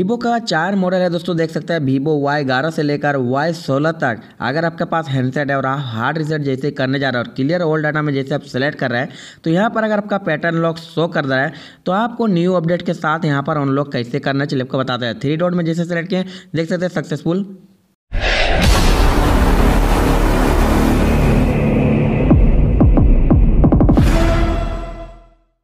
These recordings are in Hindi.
वीवो का चार मॉडल है दोस्तों देख सकते हैं वीवो वाई ग्यारह से लेकर वाई सोलह तक अगर आपके पास हैंडसेट है और आप हार्ड रिजल्ट जैसे करने जा रहे हो और क्लियर ओल्ड डाटा में जैसे आप सेलेक्ट कर रहे हैं तो यहाँ पर अगर आपका पैटर्न लॉक शो कर रहा है तो आपको न्यू अपडेट के साथ यहाँ पर अनलॉक कैसे करना चाहिए आपको बताते हैं थ्री डॉट में जैसे सेलेक्ट किए देख सकते हैं सक्सेसफुल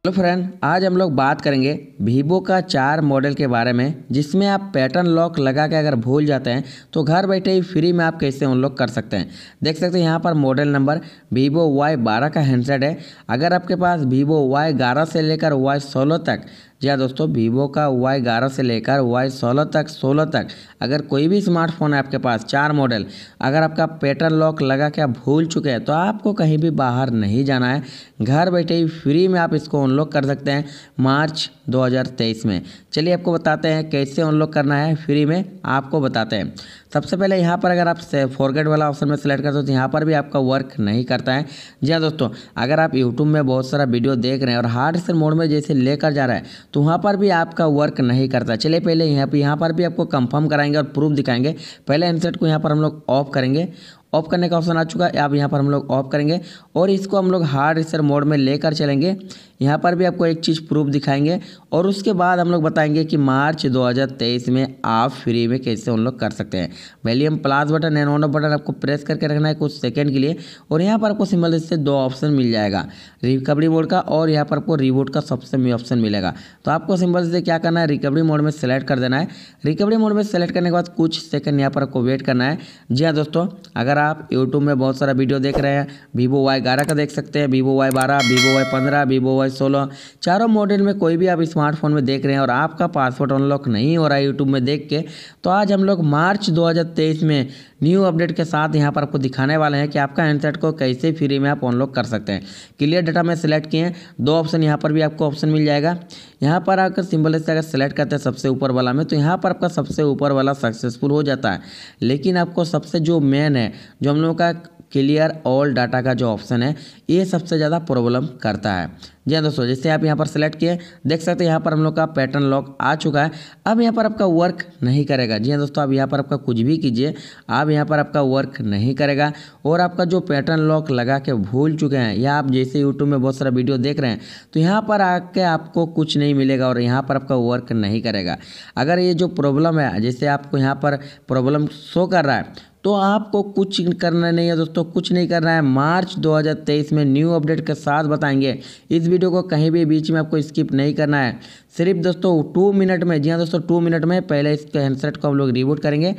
हेलो तो फ्रेंड आज हम लोग बात करेंगे वीवो का चार मॉडल के बारे में जिसमें आप पैटर्न लॉक लगा के अगर भूल जाते हैं तो घर बैठे ही फ्री में आप कैसे अनलॉक कर सकते हैं देख सकते हैं यहाँ पर मॉडल नंबर वीवो वाई बारह का हैंडसेट है अगर आपके पास वीवो वाई ग्यारह से लेकर वाई सोलह तक जी हाँ दोस्तों वीवो का वाई ग्यारह से लेकर वाई सोलह तक सोलह तक अगर कोई भी स्मार्टफोन है आपके पास चार मॉडल अगर आपका पैटर्न लॉक लगा के आप भूल चुके हैं तो आपको कहीं भी बाहर नहीं जाना है घर बैठे ही फ्री में आप इसको अनलॉक कर सकते हैं मार्च 2023 में चलिए आपको बताते हैं कैसे अनलॉक करना है फ्री में आपको बताते हैं सबसे पहले यहाँ पर अगर आप फॉरगेट वाला ऑप्शन में सेलेक्ट करते हो तो यहाँ पर भी आपका वर्क नहीं करता है जी हाँ दोस्तों अगर आप यूट्यूब में बहुत सारा वीडियो देख रहे हैं और हार्ड से मोड में जैसे लेकर जा रहा है तो वहाँ पर भी आपका वर्क नहीं करता चले पहले यहाँ पर यहाँ पर भी आपको कंफर्म कराएंगे और प्रूफ दिखाएंगे पहले हैंडसेट को यहाँ पर हम लोग ऑफ करेंगे ऑफ करने का ऑप्शन आ चुका है आप यहाँ पर हम लोग ऑफ करेंगे और इसको हम लोग हार्ड रिसर मोड में लेकर चलेंगे यहाँ पर भी आपको एक चीज़ प्रूफ दिखाएंगे और उसके बाद हम लोग बताएंगे कि मार्च 2023 में आप फ्री में कैसे उन लोग कर सकते हैं volume plus button and on button आपको प्रेस करके रखना है कुछ सेकंड के लिए और यहाँ पर आपको सिंबल से दो ऑप्शन मिल जाएगा रिकवरी मोड का और यहाँ पर आपको रिवोट का सबसे ऑप्शन मिलेगा तो आपको सिंबल से क्या करना है रिकवरी मोड में सेलेक्ट कर देना है रिकवरी मोड में सेलेक्ट करने के बाद कुछ सेकंड यहाँ पर आपको वेट करना है जी हाँ दोस्तों अगर आप यूट्यूब में बहुत सारा वीडियो देख रहे हैं वीवो वाई ग्यारह का देख सकते हैं वीवो वाई बारह वीवो वाई पंद्रह वीवो वाई एंड्रॉयड सोलह चारों मॉडल में कोई भी आप स्मार्टफोन में देख रहे हैं और आपका पासवर्ड अनलॉक नहीं हो रहा है यूट्यूब में देख के तो आज हम लोग मार्च 2023 में न्यू अपडेट के साथ यहाँ पर आपको दिखाने वाले हैं कि आपका हैंडसेट को कैसे फ्री में आप अनलॉक कर सकते हैं क्लियर डाटा में सेलेक्ट किए दो ऑप्शन यहाँ पर भी आपको ऑप्शन मिल जाएगा यहाँ पर आकर सिंबल से अगर सेलेक्ट करते हैं सबसे ऊपर वाला में तो यहाँ पर आपका सबसे ऊपर वाला सक्सेसफुल हो जाता है लेकिन आपको सबसे जो मेन है जो हम लोगों का क्लियर ऑल डाटा का जो ऑप्शन है ये सबसे ज़्यादा प्रॉब्लम करता है जी हाँ दोस्तों जैसे आप यहाँ पर सेलेक्ट किए देख सकते हैं यहाँ पर हम लोग का पैटर्न लॉक आ चुका है अब यहाँ पर आपका वर्क नहीं करेगा जी हाँ दोस्तों आप यहाँ पर आपका कुछ भी कीजिए आप यहाँ पर आपका वर्क नहीं करेगा और आपका जो पैटर्न लॉक लगा के भूल चुके हैं या आप जैसे यूट्यूब में बहुत सारा वीडियो देख रहे हैं तो यहाँ पर आके आपको कुछ नहीं मिलेगा और यहाँ पर आपका वर्क नहीं करेगा अगर ये जो प्रॉब्लम है जैसे आपको यहाँ पर प्रॉब्लम शो कर रहा है तो आपको कुछ करना नहीं है दोस्तों कुछ नहीं करना है मार्च 2023 में न्यू अपडेट के साथ बताएंगे इस वीडियो को कहीं भी बीच में आपको स्किप नहीं करना है सिर्फ दोस्तों टू मिनट में जी हाँ दोस्तों टू मिनट में पहले इस हैंडसेट को हम लोग रिबूट करेंगे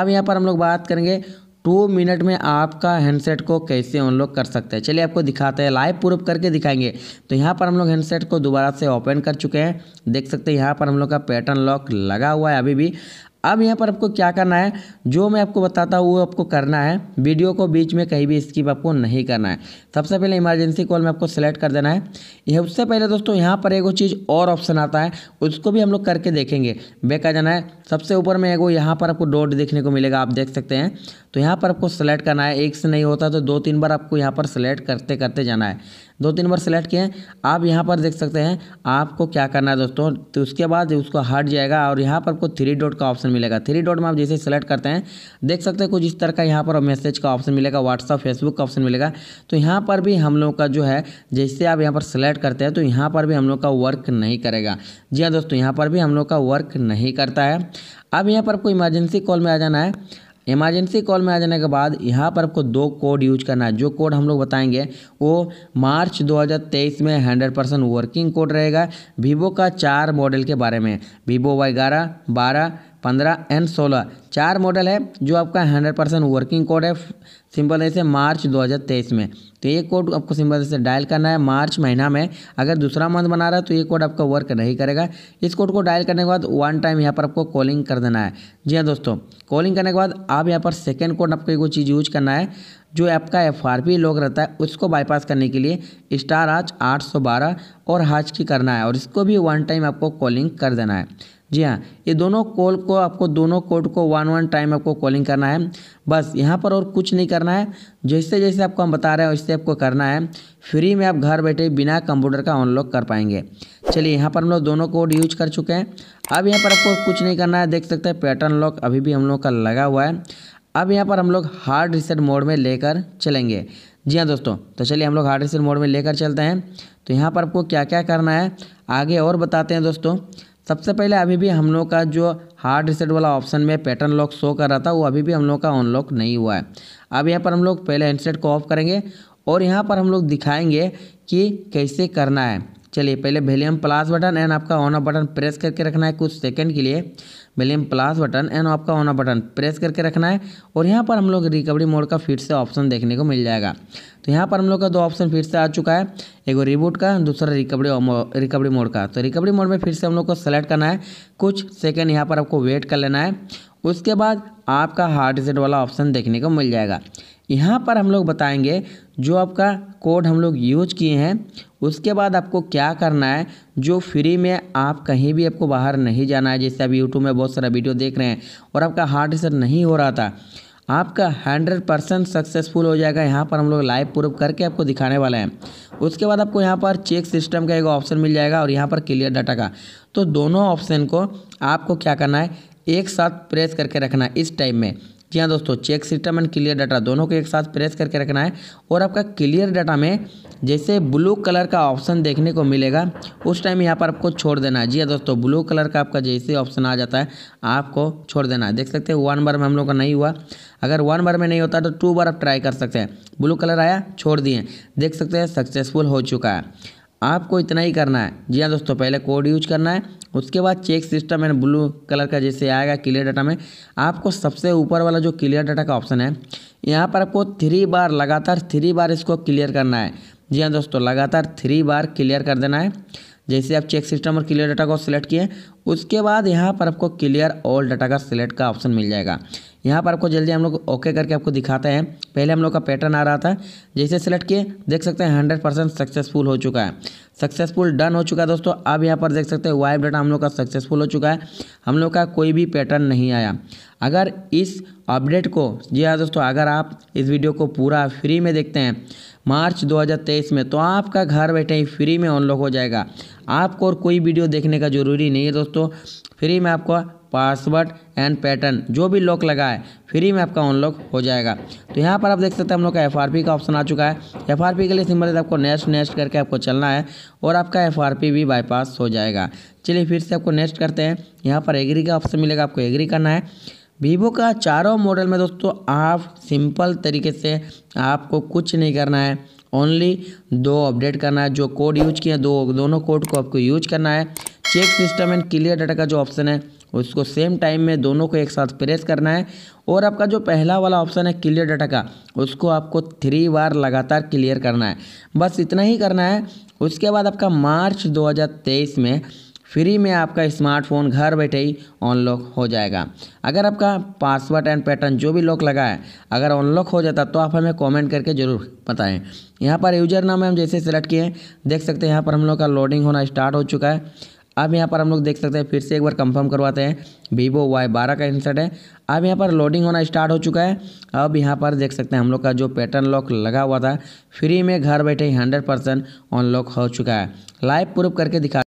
अब यहाँ पर हम लोग बात करेंगे टू मिनट में आपका हैंडसेट को कैसे अनलॉक कर सकते हैं चलिए आपको दिखाते हैं लाइव प्रूफ करके दिखाएंगे तो यहाँ पर हम लोग हैंडसेट को दोबारा से ओपन कर चुके हैं देख सकते हैं यहाँ पर हम लोग का पैटर्न लॉक लगा हुआ है अभी भी अब यहाँ पर आपको क्या करना है जो मैं आपको बताता हूँ वो आपको करना है वीडियो को बीच में कहीं भी स्किप आपको नहीं करना है सबसे पहले इमरजेंसी कॉल में आपको सेलेक्ट कर देना है यह उससे पहले दोस्तों यहाँ पर एगो चीज़ और ऑप्शन आता है उसको भी हम लोग करके देखेंगे बेका जाना है सबसे ऊपर में एगो यहाँ पर आपको डोट देखने को मिलेगा आप देख सकते हैं तो यहाँ पर आपको सेलेक्ट करना है एक से नहीं होता तो दो तीन बार आपको यहाँ पर सेलेक्ट करते करते जाना है दो तीन बार सेलेक्ट किए आप यहाँ पर देख सकते हैं आपको क्या करना है दोस्तों तो उसके बाद उसको हट जाएगा और यहाँ पर आपको थ्री डॉट का ऑप्शन मिलेगा थ्री डॉट में आप जैसे सेलेक्ट करते हैं देख सकते हैं कुछ इस तरह का यहाँ पर मैसेज का ऑप्शन मिलेगा व्हाट्सअप फेसबुक का ऑप्शन मिलेगा तो यहाँ पर भी हम लोग का जो है जैसे आप यहाँ पर सेलेक्ट करते हैं तो यहाँ पर भी हम लोग का वर्क नहीं करेगा जी हाँ दोस्तों यहाँ पर भी हम लोग का वर्क नहीं करता है अब यहाँ पर आपको इमरजेंसी कॉल में आ जाना है इमरजेंसी कॉल में आ जाने के बाद यहाँ पर आपको दो कोड यूज करना है जो कोड हम लोग बताएंगे वो मार्च 2023 में 100 परसेंट वर्किंग कोड रहेगा वीवो का चार मॉडल के बारे में वीवो वाई ग्यारह बारह पंद्रह एंड सोलह चार मॉडल है जो आपका हंड्रेड परसेंट वर्किंग कोड है सिंपल ऐसे मार्च 2023 में तो ये कोड आपको सिंपल ऐसे डायल करना है मार्च महीना में अगर दूसरा मंथ बना रहा है तो ये कोड आपका वर्क नहीं करेगा इस कोड को डायल करने के बाद वन टाइम यहाँ पर आपको कॉलिंग कर देना है जी हाँ दोस्तों कॉलिंग करने के बाद आप यहाँ पर सेकेंड कोड आपको एक चीज़ यूज करना है जो आपका एफ आर पी लॉक रहता है उसको बाईपास करने के लिए स्टार आज बारह और हाज की करना है और इसको भी वन टाइम आपको कॉलिंग कर देना है जी हाँ ये दोनों कॉल को आपको दोनों कोड को वन वन टाइम आपको कॉलिंग करना है बस यहाँ पर और कुछ नहीं करना है जैसे जैसे आपको हम बता रहे हैं वैसे आपको करना है फ्री में आप घर बैठे बिना कंप्यूटर का अनलॉक कर पाएंगे चलिए यहाँ पर हम लोग दोनों कोड यूज कर चुके हैं अब यहाँ पर आपको कुछ नहीं करना है देख सकते हैं पैटर्न लॉक अभी भी हम लोग का लगा हुआ है अब यहाँ पर हम लोग हार्ड रिसेट मोड में लेकर चलेंगे जी हाँ दोस्तों तो चलिए हम लोग हार्ड रिसेट मोड में लेकर चलते हैं तो यहाँ पर आपको क्या क्या करना है आगे और बताते हैं दोस्तों सबसे पहले अभी भी हम लोग का जो हार्ड रिसेट वाला ऑप्शन में पैटर्न लॉक शो कर रहा था वो अभी भी हम लोग का अनलॉक नहीं हुआ है अब यहाँ पर हम लोग पहले हैंडसेट को ऑफ करेंगे और यहाँ पर हम लोग दिखाएंगे कि कैसे करना है चलिए पहले वैल्यूम प्लस बटन एंड आपका ऑन ऑफ बटन प्रेस करके रखना है कुछ सेकंड के लिए वैल्यूम प्लस बटन एंड आपका ऑन ऑफ बटन प्रेस करके रखना है और यहाँ पर हम लोग रिकवरी मोड का फिर से ऑप्शन देखने को मिल जाएगा तो यहाँ पर हम लोग का दो ऑप्शन फिर से आ चुका है एक रिबूट का दूसरा रिकवरी रिकवरी मोड का तो रिकवरी मोड में फिर से हम लोग को सेलेक्ट करना है कुछ सेकेंड यहाँ पर आपको वेट कर लेना है उसके बाद आपका हार्ड रिसेट वाला ऑप्शन देखने को मिल जाएगा यहाँ पर हम लोग बताएंगे जो आपका कोड हम लोग यूज किए हैं उसके बाद आपको क्या करना है जो फ्री में आप कहीं भी आपको बाहर नहीं जाना है जैसे आप यूट्यूब में बहुत सारा वीडियो देख रहे हैं और आपका हार्ट रिसर्च नहीं हो रहा था आपका हंड्रेड परसेंट सक्सेसफुल हो जाएगा यहाँ पर हम लोग लाइव प्रूफ करके आपको दिखाने वाले हैं उसके बाद आपको यहाँ पर चेक सिस्टम का एक ऑप्शन मिल जाएगा और यहाँ पर क्लियर डाटा का तो दोनों ऑप्शन को आपको क्या करना है एक साथ प्रेस करके रखना है इस टाइम में जी हाँ दोस्तों check system and clear data दोनों को एक साथ प्रेस करके रखना है और आपका क्लियर डाटा में जैसे ब्लू कलर का ऑप्शन देखने को मिलेगा उस टाइम यहाँ पर आपको छोड़ देना है जी हाँ दोस्तों ब्लू कलर का आपका जैसे ऑप्शन आ जाता है आपको छोड़ देना है देख सकते हैं वन बार में हम लोग का नहीं हुआ अगर वन बार में नहीं होता तो टू बार आप ट्राई कर सकते हैं ब्लू कलर आया छोड़ दिए देख सकते हैं सक्सेसफुल हो चुका है आपको इतना ही करना है जी हाँ दोस्तों पहले कोड यूज करना है उसके बाद check system and blue colour का जैसे आएगा क्लियर डाटा में आपको सबसे ऊपर वाला जो क्लियर डाटा का ऑप्शन है यहाँ पर आपको थ्री बार लगातार थ्री बार इसको क्लियर करना है जी हाँ दोस्तों लगातार थ्री बार क्लियर कर देना है जैसे आप चेक सिस्टम और क्लियर डाटा को सिलेक्ट किए उसके बाद यहाँ पर आपको क्लियर ऑल डाटा का सिलेक्ट का ऑप्शन मिल जाएगा यहाँ पर आपको जल्दी हम लोग ओके करके आपको दिखाते हैं पहले हम लोग का पैटर्न आ रहा था जैसे सेलेक्ट किए देख सकते हैं हंड्रेड परसेंट सक्सेसफुल हो चुका है सक्सेसफुल डन हो चुका है दोस्तों अब यहाँ पर देख सकते हैं वाइब डाटा हम लोग का सक्सेसफुल हो चुका है हम लोग का कोई भी पैटर्न नहीं आया अगर इस अपडेट को जी हाँ दोस्तों अगर आप इस वीडियो को पूरा फ्री में देखते हैं मार्च 2023 में तो आपका घर बैठे ही फ्री में अनलॉक हो जाएगा आपको और कोई वीडियो देखने का ज़रूरी नहीं है दोस्तों फ्री में आपको पासवर्ड एंड पैटर्न जो भी लॉक लगा है फ्री में आपका अनलॉक हो जाएगा तो यहाँ पर आप देख सकते हैं हम लोग का एफ का ऑप्शन आ चुका है एफ के लिए सिंपल आपको नेक्स्ट नेक्स्ट करके आपको चलना है और आपका एफ भी बाईपास हो जाएगा चलिए फिर से आपको नेक्स्ट करते हैं यहाँ पर एग्री का ऑप्शन मिलेगा आपको एग्री करना है वीवो का चारों मॉडल में दोस्तों आप सिंपल तरीके से आपको कुछ नहीं करना है ओनली दो अपडेट करना है जो कोड यूज किया दो दोनों कोड को आपको यूज करना है check system and clear data का जो ऑप्शन है उसको सेम टाइम में दोनों को एक साथ प्रेस करना है और आपका जो पहला वाला ऑप्शन है क्लियर डाटा का उसको आपको थ्री बार लगातार क्लियर करना है बस इतना ही करना है उसके बाद आपका मार्च 2023 में फ्री में आपका स्मार्टफोन घर बैठे ही अनलॉक हो जाएगा अगर आपका पासवर्ड एंड पैटर्न जो भी लॉक लगा है अगर अनलॉक हो जाता तो आप हमें कमेंट करके ज़रूर बताएं यहाँ पर यूजर नाम हम जैसे सेलेक्ट किए हैं देख सकते हैं यहाँ पर हम लोग का लोडिंग होना स्टार्ट हो चुका है अब यहाँ पर हम लोग देख सकते हैं फिर से एक बार कंफर्म करवाते हैं वीवो वाई बारह का इंसर्ट है अब यहाँ पर लोडिंग होना स्टार्ट हो चुका है अब यहाँ पर देख सकते हैं हम लोग का जो पैटर्न लॉक लगा हुआ था फ्री में घर बैठे ही हंड्रेड परसेंट ऑनलॉक हो चुका है लाइव प्रूफ करके दिखा